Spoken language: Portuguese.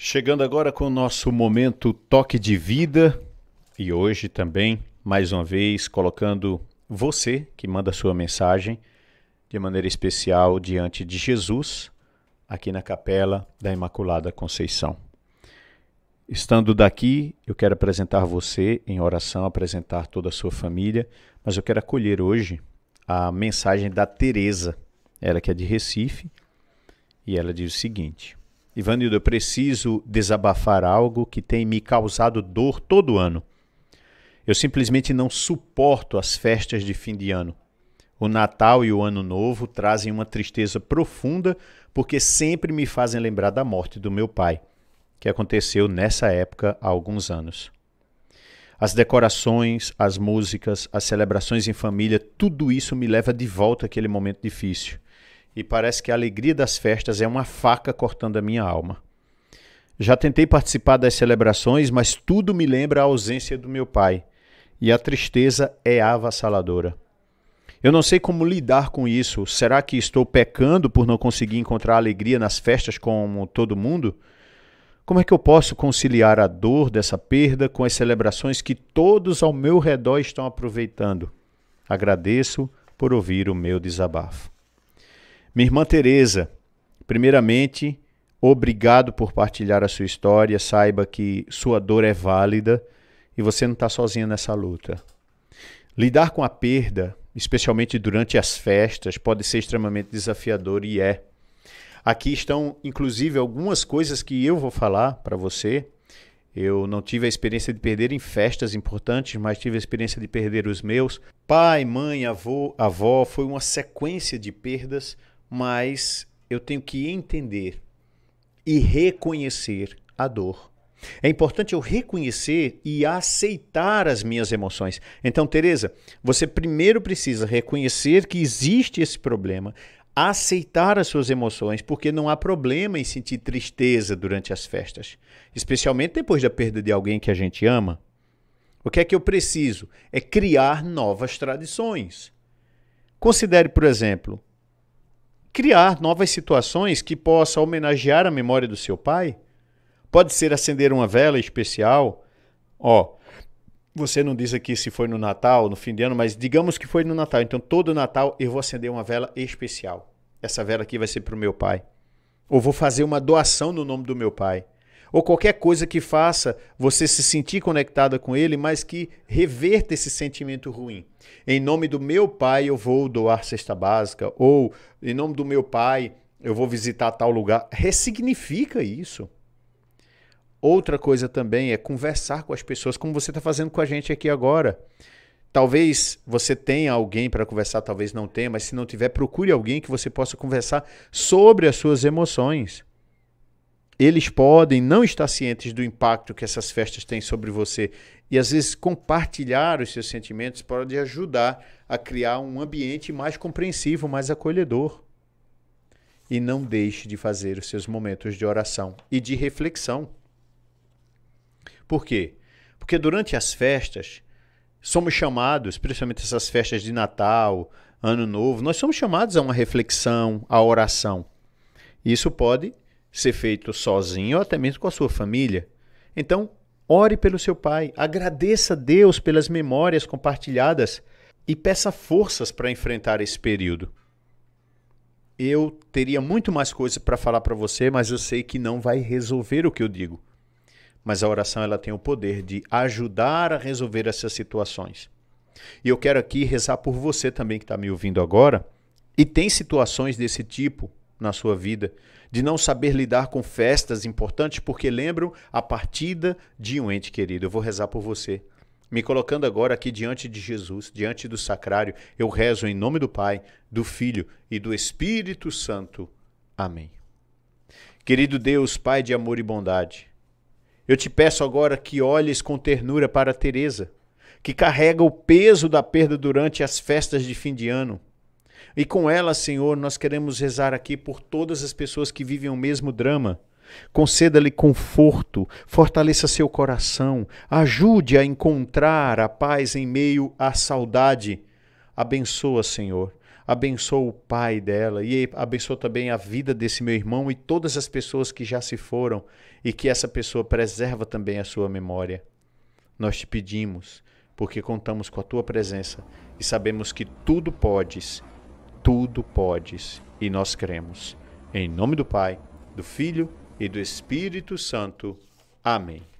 Chegando agora com o nosso momento toque de vida e hoje também, mais uma vez, colocando você que manda sua mensagem de maneira especial diante de Jesus aqui na Capela da Imaculada Conceição. Estando daqui, eu quero apresentar você em oração, apresentar toda a sua família, mas eu quero acolher hoje a mensagem da Teresa, ela que é de Recife, e ela diz o seguinte: Ivanildo, eu preciso desabafar algo que tem me causado dor todo ano. Eu simplesmente não suporto as festas de fim de ano. O Natal e o Ano Novo trazem uma tristeza profunda porque sempre me fazem lembrar da morte do meu pai, que aconteceu nessa época há alguns anos. As decorações, as músicas, as celebrações em família, tudo isso me leva de volta àquele momento difícil e parece que a alegria das festas é uma faca cortando a minha alma. Já tentei participar das celebrações, mas tudo me lembra a ausência do meu pai, e a tristeza é avassaladora. Eu não sei como lidar com isso. Será que estou pecando por não conseguir encontrar alegria nas festas como todo mundo? Como é que eu posso conciliar a dor dessa perda com as celebrações que todos ao meu redor estão aproveitando? Agradeço por ouvir o meu desabafo. Minha irmã Teresa, primeiramente, obrigado por partilhar a sua história. Saiba que sua dor é válida e você não está sozinha nessa luta. Lidar com a perda, especialmente durante as festas, pode ser extremamente desafiador e é. Aqui estão, inclusive, algumas coisas que eu vou falar para você. Eu não tive a experiência de perder em festas importantes, mas tive a experiência de perder os meus. Pai, mãe, avô, avó, foi uma sequência de perdas mas eu tenho que entender e reconhecer a dor. É importante eu reconhecer e aceitar as minhas emoções. Então, Teresa, você primeiro precisa reconhecer que existe esse problema, aceitar as suas emoções, porque não há problema em sentir tristeza durante as festas, especialmente depois da perda de alguém que a gente ama. O que é que eu preciso? É criar novas tradições. Considere, por exemplo, criar novas situações que possa homenagear a memória do seu pai. Pode ser acender uma vela especial. Ó, você não diz aqui se foi no Natal, no fim de ano, mas digamos que foi no Natal. Então, todo Natal eu vou acender uma vela especial. Essa vela aqui vai ser para o meu pai. Ou vou fazer uma doação no nome do meu pai ou qualquer coisa que faça você se sentir conectada com ele, mas que reverta esse sentimento ruim. Em nome do meu pai, eu vou doar cesta básica, ou em nome do meu pai, eu vou visitar tal lugar. Ressignifica isso. Outra coisa também é conversar com as pessoas, como você está fazendo com a gente aqui agora. Talvez você tenha alguém para conversar, talvez não tenha, mas se não tiver, procure alguém que você possa conversar sobre as suas emoções eles podem não estar cientes do impacto que essas festas têm sobre você. E às vezes compartilhar os seus sentimentos pode ajudar a criar um ambiente mais compreensivo, mais acolhedor. E não deixe de fazer os seus momentos de oração e de reflexão. Por quê? Porque durante as festas, somos chamados, principalmente essas festas de Natal, Ano Novo, nós somos chamados a uma reflexão, a oração. Isso pode ser feito sozinho ou até mesmo com a sua família. Então, ore pelo seu pai, agradeça a Deus pelas memórias compartilhadas e peça forças para enfrentar esse período. Eu teria muito mais coisas para falar para você, mas eu sei que não vai resolver o que eu digo. Mas a oração ela tem o poder de ajudar a resolver essas situações. E eu quero aqui rezar por você também que está me ouvindo agora e tem situações desse tipo na sua vida, de não saber lidar com festas importantes porque lembram a partida de um ente querido. Eu vou rezar por você. Me colocando agora aqui diante de Jesus, diante do sacrário, eu rezo em nome do Pai, do Filho e do Espírito Santo. Amém. Querido Deus, Pai de amor e bondade, eu te peço agora que olhes com ternura para Teresa, que carrega o peso da perda durante as festas de fim de ano e com ela, Senhor, nós queremos rezar aqui por todas as pessoas que vivem o mesmo drama. Conceda-lhe conforto, fortaleça seu coração, ajude a encontrar a paz em meio à saudade. Abençoa, Senhor. Abençoa o pai dela e abençoa também a vida desse meu irmão e todas as pessoas que já se foram e que essa pessoa preserva também a sua memória. Nós te pedimos, porque contamos com a tua presença e sabemos que tudo podes tudo podes, e nós cremos. Em nome do Pai, do Filho e do Espírito Santo. Amém.